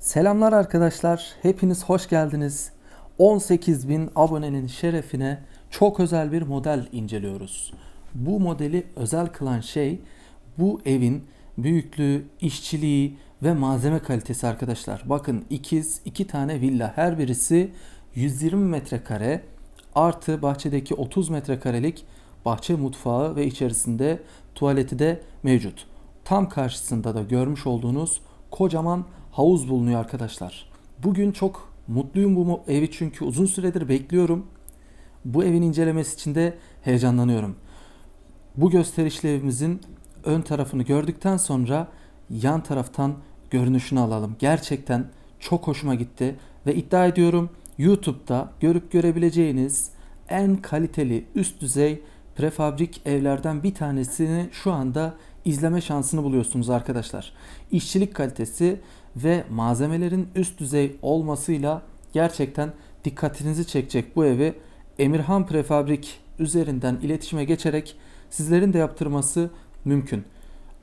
Selamlar arkadaşlar. Hepiniz hoş geldiniz. 18.000 abonenin şerefine çok özel bir model inceliyoruz. Bu modeli özel kılan şey bu evin büyüklüğü, işçiliği ve malzeme kalitesi arkadaşlar. Bakın ikiz, iki tane villa her birisi 120 metrekare artı bahçedeki 30 metrekarelik bahçe mutfağı ve içerisinde tuvaleti de mevcut. Tam karşısında da görmüş olduğunuz kocaman havuz bulunuyor arkadaşlar. Bugün çok mutluyum bu evi çünkü uzun süredir bekliyorum. Bu evin incelemesi için de heyecanlanıyorum. Bu gösterişli evimizin ön tarafını gördükten sonra yan taraftan görünüşünü alalım. Gerçekten çok hoşuma gitti ve iddia ediyorum YouTube'da görüp görebileceğiniz en kaliteli üst düzey prefabrik evlerden bir tanesini şu anda izleme şansını buluyorsunuz arkadaşlar. İşçilik kalitesi ve malzemelerin üst düzey olmasıyla gerçekten dikkatinizi çekecek bu evi Emirhan Prefabrik üzerinden iletişime geçerek sizlerin de yaptırması mümkün.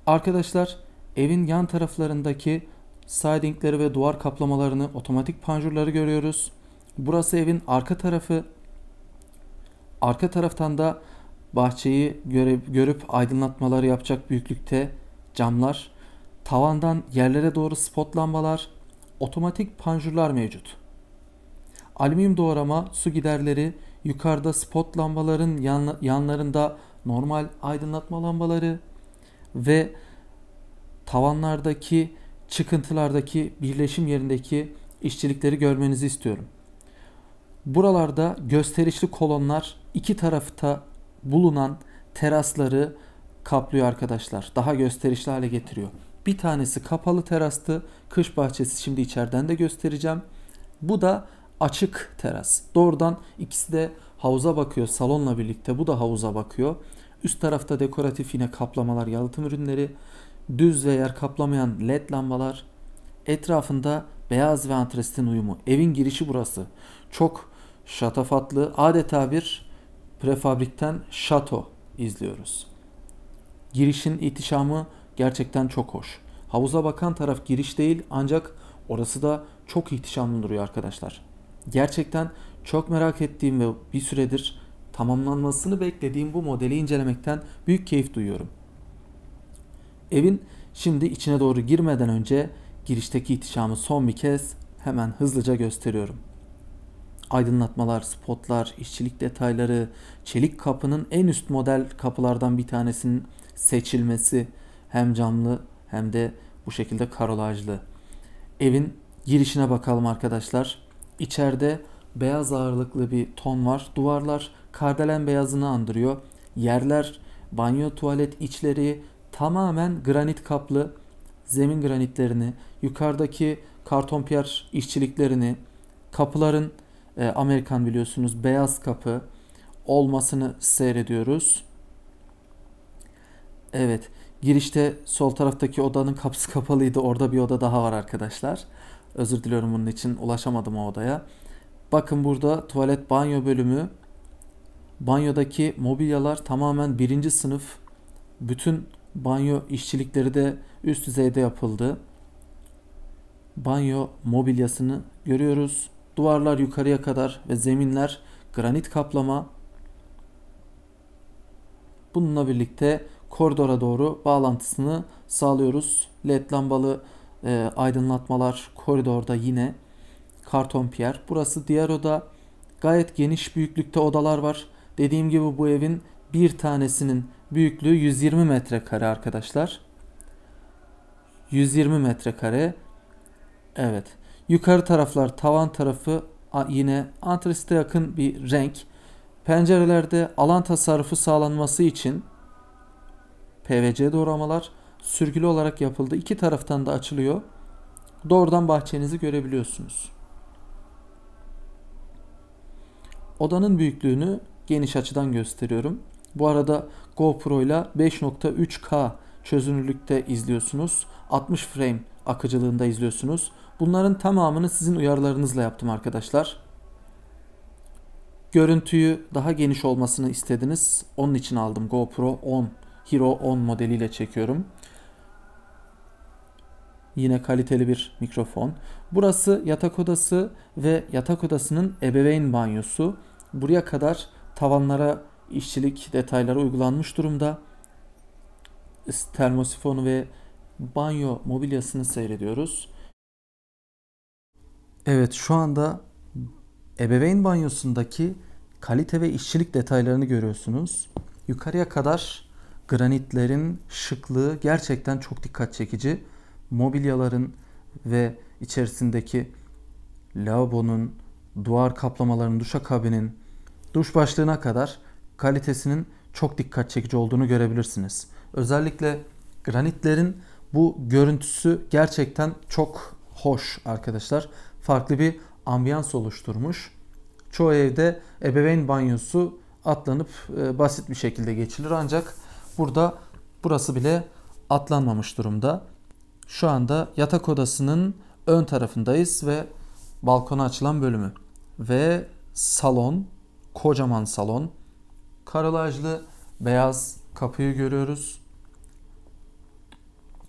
Arkadaşlar evin yan taraflarındaki sidingleri ve duvar kaplamalarını otomatik panjurları görüyoruz. Burası evin arka tarafı. Arka taraftan da bahçeyi görüp, görüp aydınlatmaları yapacak büyüklükte camlar, tavandan yerlere doğru spot lambalar, otomatik panjurlar mevcut. Alüminyum doğrama, su giderleri, yukarıda spot lambaların yan, yanlarında normal aydınlatma lambaları ve tavanlardaki çıkıntılardaki birleşim yerindeki işçilikleri görmenizi istiyorum. Buralarda gösterişli kolonlar iki tarafta bulunan terasları kaplıyor arkadaşlar. Daha gösterişli hale getiriyor. Bir tanesi kapalı terastı. Kış bahçesi şimdi içeriden de göstereceğim. Bu da açık teras. Doğrudan ikisi de havuza bakıyor salonla birlikte. Bu da havuza bakıyor. Üst tarafta dekoratif yine kaplamalar, yalıtım ürünleri, düz ve yer kaplamayan led lambalar, etrafında beyaz ve antresin uyumu. Evin girişi burası. Çok şatafatlı, adeta bir prefabrikten şato izliyoruz. Girişin ihtişamı gerçekten çok hoş. Havuza bakan taraf giriş değil ancak orası da çok ihtişamlı duruyor arkadaşlar. Gerçekten çok merak ettiğim ve bir süredir tamamlanmasını beklediğim bu modeli incelemekten büyük keyif duyuyorum. Evin şimdi içine doğru girmeden önce girişteki ihtişamı son bir kez hemen hızlıca gösteriyorum aydınlatmalar, spotlar, işçilik detayları, çelik kapının en üst model kapılardan bir tanesinin seçilmesi hem camlı hem de bu şekilde karolajlı. Evin girişine bakalım arkadaşlar. İçeride beyaz ağırlıklı bir ton var. Duvarlar kardelen beyazını andırıyor. Yerler, banyo, tuvalet içleri tamamen granit kaplı. Zemin granitlerini, yukarıdaki kartonpiyer işçiliklerini, kapıların e, Amerikan biliyorsunuz beyaz kapı olmasını seyrediyoruz. Evet girişte sol taraftaki odanın kapısı kapalıydı orada bir oda daha var arkadaşlar. Özür diliyorum bunun için ulaşamadım o odaya. Bakın burada tuvalet banyo bölümü. Banyodaki mobilyalar tamamen birinci sınıf. Bütün banyo işçilikleri de üst düzeyde yapıldı. Banyo mobilyasını görüyoruz duvarlar yukarıya kadar ve zeminler granit kaplama. Bununla birlikte koridora doğru bağlantısını sağlıyoruz. LED lambalı e, aydınlatmalar koridorda yine karton piyer. Burası diğer oda. Gayet geniş büyüklükte odalar var. Dediğim gibi bu evin bir tanesinin büyüklüğü 120 metrekare arkadaşlar. 120 metrekare. Evet. Yukarı taraflar tavan tarafı yine antreste yakın bir renk. Pencerelerde alan tasarrufu sağlanması için PVC doğramalar sürgülü olarak yapıldı. İki taraftan da açılıyor. Doğrudan bahçenizi görebiliyorsunuz. Odanın büyüklüğünü geniş açıdan gösteriyorum. Bu arada GoPro ile 5.3K çözünürlükte izliyorsunuz. 60 frame akıcılığında izliyorsunuz. Bunların tamamını sizin uyarılarınızla yaptım arkadaşlar. Görüntüyü daha geniş olmasını istediniz. Onun için aldım GoPro 10 Hero 10 modeliyle çekiyorum. Yine kaliteli bir mikrofon. Burası yatak odası ve yatak odasının ebeveyn banyosu. Buraya kadar tavanlara işçilik detayları uygulanmış durumda. Termosifonu ve banyo mobilyasını seyrediyoruz. Evet şu anda ebeveyn banyosundaki kalite ve işçilik detaylarını görüyorsunuz. Yukarıya kadar granitlerin şıklığı gerçekten çok dikkat çekici. Mobilyaların ve içerisindeki lavabonun, duvar kaplamalarının, duşa kabinin, duş başlığına kadar kalitesinin çok dikkat çekici olduğunu görebilirsiniz. Özellikle granitlerin bu görüntüsü gerçekten çok hoş arkadaşlar farklı bir ambiyans oluşturmuş. Çoğu evde ebeveyn banyosu atlanıp e, basit bir şekilde geçilir ancak burada burası bile atlanmamış durumda. Şu anda yatak odasının ön tarafındayız ve balkona açılan bölümü ve salon, kocaman salon, karalajlı beyaz kapıyı görüyoruz.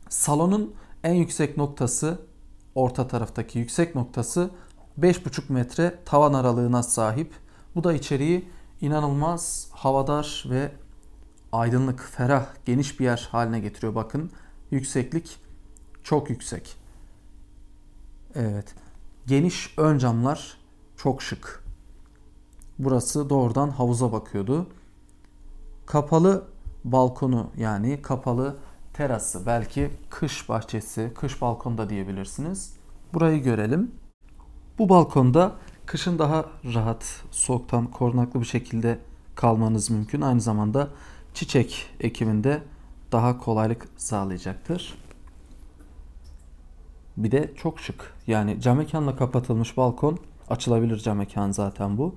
Salonun en yüksek noktası orta taraftaki yüksek noktası 5,5 metre tavan aralığına sahip. Bu da içeriği inanılmaz havadar ve aydınlık, ferah, geniş bir yer haline getiriyor. Bakın yükseklik çok yüksek. Evet. Geniş ön camlar çok şık. Burası doğrudan havuza bakıyordu. Kapalı balkonu yani kapalı terası, belki kış bahçesi, kış balkonda diyebilirsiniz. Burayı görelim. Bu balkonda kışın daha rahat, soğuktan korunaklı bir şekilde kalmanız mümkün. Aynı zamanda çiçek ekiminde daha kolaylık sağlayacaktır. Bir de çok şık. Yani cam mekanla kapatılmış balkon açılabilir cam mekan zaten bu.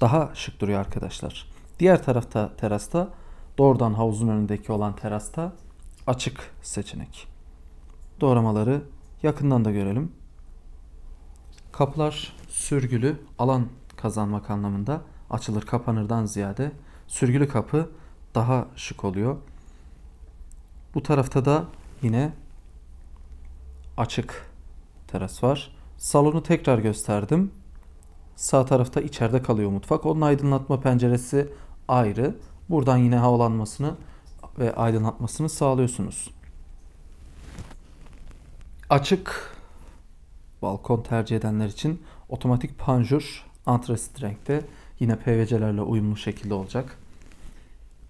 Daha şık duruyor arkadaşlar. Diğer tarafta terasta doğrudan havuzun önündeki olan terasta açık seçenek. Doğramaları yakından da görelim. Kaplar sürgülü alan kazanmak anlamında açılır kapanırdan ziyade sürgülü kapı daha şık oluyor. Bu tarafta da yine açık teras var. Salonu tekrar gösterdim. Sağ tarafta içeride kalıyor mutfak. Onun aydınlatma penceresi ayrı. Buradan yine havalanmasını ve aydınlatmasını sağlıyorsunuz. Açık balkon tercih edenler için otomatik panjur antresit renkte yine PVC'lerle uyumlu şekilde olacak.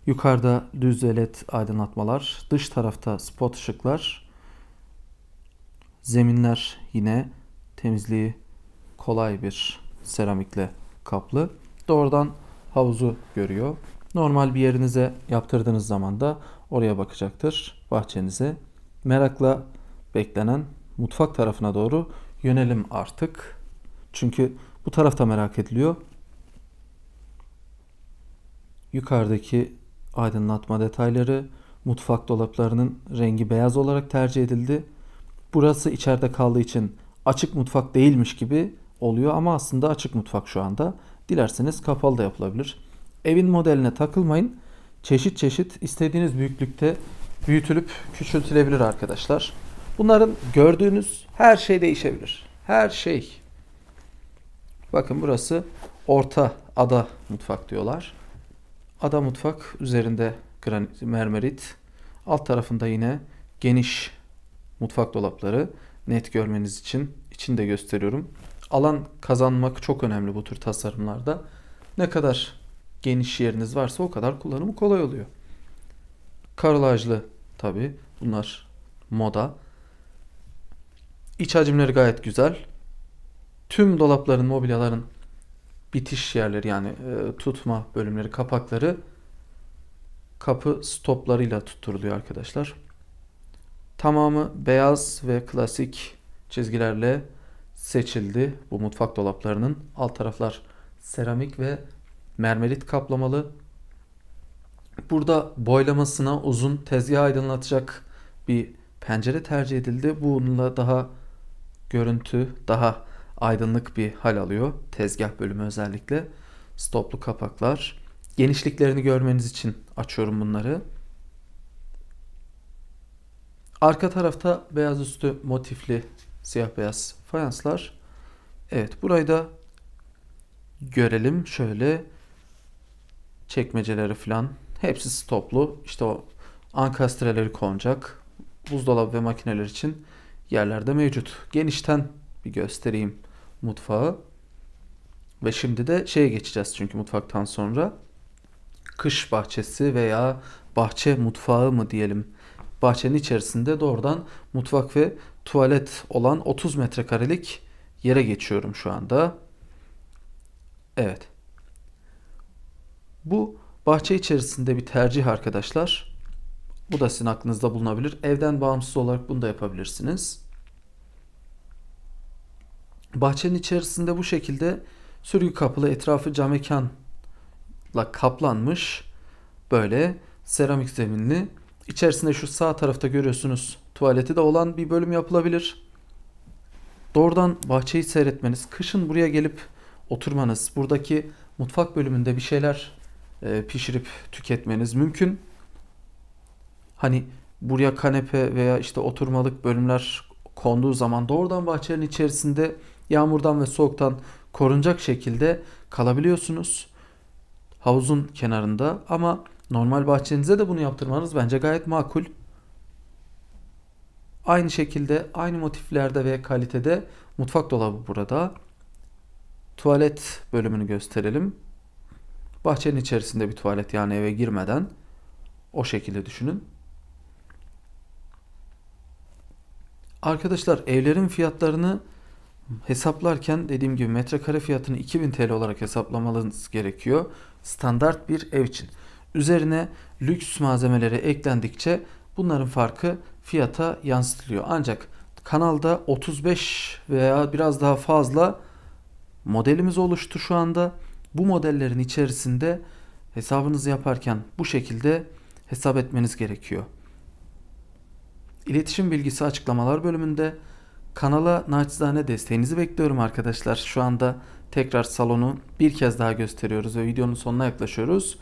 Yukarıda düz led aydınlatmalar, dış tarafta spot ışıklar, zeminler yine temizliği kolay bir seramikle kaplı. Doğrudan havuzu görüyor. Normal bir yerinize yaptırdığınız zaman da oraya bakacaktır bahçenize. Merakla beklenen mutfak tarafına doğru yönelim artık. Çünkü bu tarafta merak ediliyor. Yukarıdaki aydınlatma detayları mutfak dolaplarının rengi beyaz olarak tercih edildi. Burası içeride kaldığı için açık mutfak değilmiş gibi oluyor ama aslında açık mutfak şu anda. Dilerseniz kapalı da yapılabilir. Evin modeline takılmayın. Çeşit çeşit istediğiniz büyüklükte büyütülüp küçültülebilir arkadaşlar. Bunların gördüğünüz her şey değişebilir. Her şey. Bakın burası orta ada mutfak diyorlar. Ada mutfak üzerinde granit, mermerit. Alt tarafında yine geniş mutfak dolapları net görmeniz için içinde gösteriyorum. Alan kazanmak çok önemli bu tür tasarımlarda. Ne kadar geniş yeriniz varsa o kadar kullanımı kolay oluyor. Karolajlı tabi bunlar moda. İç hacimleri gayet güzel. Tüm dolapların, mobilyaların bitiş yerleri yani e, tutma bölümleri, kapakları kapı stoplarıyla tutturuluyor arkadaşlar. Tamamı beyaz ve klasik çizgilerle seçildi bu mutfak dolaplarının. Alt taraflar seramik ve mermerit kaplamalı. Burada boylamasına uzun tezgah aydınlatacak bir pencere tercih edildi. Bununla daha görüntü daha aydınlık bir hal alıyor. Tezgah bölümü özellikle. Stoplu kapaklar. Genişliklerini görmeniz için açıyorum bunları. Arka tarafta beyaz üstü motifli siyah beyaz fayanslar. Evet burayı da görelim. Şöyle çekmeceleri falan hepsi stoplu. İşte o ankastreleri konacak. Buzdolabı ve makineler için yerlerde mevcut. Genişten bir göstereyim mutfağı. Ve şimdi de şeye geçeceğiz çünkü mutfaktan sonra kış bahçesi veya bahçe mutfağı mı diyelim. Bahçenin içerisinde doğrudan mutfak ve tuvalet olan 30 metrekarelik yere geçiyorum şu anda. Evet. Bu bahçe içerisinde bir tercih arkadaşlar. Bu da sizin aklınızda bulunabilir. Evden bağımsız olarak bunu da yapabilirsiniz. Bahçenin içerisinde bu şekilde sürgü kapılı etrafı camekanla kaplanmış böyle seramik zeminli. İçerisinde şu sağ tarafta görüyorsunuz tuvaleti de olan bir bölüm yapılabilir. Doğrudan bahçeyi seyretmeniz, kışın buraya gelip oturmanız, buradaki mutfak bölümünde bir şeyler e, pişirip tüketmeniz mümkün. Hani buraya kanepe veya işte oturmalık bölümler konduğu zaman doğrudan bahçenin içerisinde yağmurdan ve soğuktan korunacak şekilde kalabiliyorsunuz. Havuzun kenarında ama normal bahçenize de bunu yaptırmanız bence gayet makul. Aynı şekilde aynı motiflerde ve kalitede mutfak dolabı burada. Tuvalet bölümünü gösterelim. Bahçenin içerisinde bir tuvalet yani eve girmeden o şekilde düşünün. Arkadaşlar evlerin fiyatlarını hesaplarken dediğim gibi metrekare fiyatını 2000 TL olarak hesaplamanız gerekiyor. Standart bir ev için. Üzerine lüks malzemeleri eklendikçe bunların farkı fiyata yansıtılıyor. Ancak kanalda 35 veya biraz daha fazla modelimiz oluştu şu anda bu modellerin içerisinde hesabınızı yaparken bu şekilde hesap etmeniz gerekiyor. İletişim bilgisi açıklamalar bölümünde kanala naçizane desteğinizi bekliyorum arkadaşlar. Şu anda tekrar salonu bir kez daha gösteriyoruz ve videonun sonuna yaklaşıyoruz.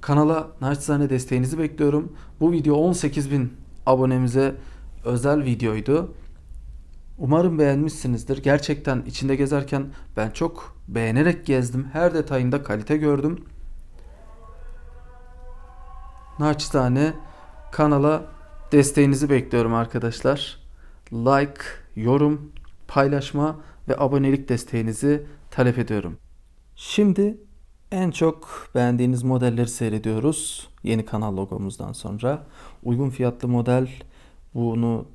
Kanala naçizane desteğinizi bekliyorum. Bu video 18.000 abonemize özel videoydu. Umarım beğenmişsinizdir. Gerçekten içinde gezerken ben çok beğenerek gezdim. Her detayında kalite gördüm. Naçizane kanala desteğinizi bekliyorum arkadaşlar. Like, yorum, paylaşma ve abonelik desteğinizi talep ediyorum. Şimdi en çok beğendiğiniz modelleri seyrediyoruz. Yeni kanal logomuzdan sonra. Uygun fiyatlı model bunu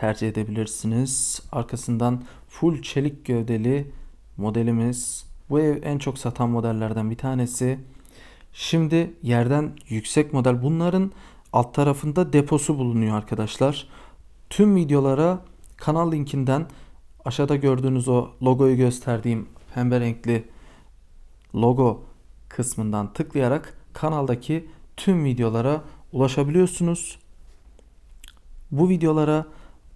tercih edebilirsiniz. Arkasından full çelik gövdeli modelimiz. Bu ev en çok satan modellerden bir tanesi. Şimdi yerden yüksek model. Bunların alt tarafında deposu bulunuyor arkadaşlar. Tüm videolara kanal linkinden aşağıda gördüğünüz o logoyu gösterdiğim pembe renkli logo kısmından tıklayarak kanaldaki tüm videolara ulaşabiliyorsunuz. Bu videolara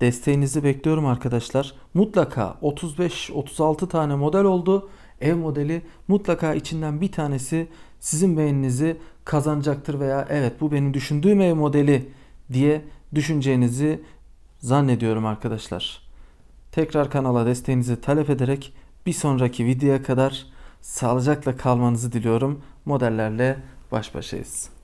Desteğinizi bekliyorum arkadaşlar. Mutlaka 35-36 tane model oldu. Ev modeli mutlaka içinden bir tanesi sizin beğeninizi kazanacaktır veya evet bu benim düşündüğüm ev modeli diye düşüneceğinizi zannediyorum arkadaşlar. Tekrar kanala desteğinizi talep ederek bir sonraki videoya kadar sağlıcakla kalmanızı diliyorum. Modellerle baş başayız.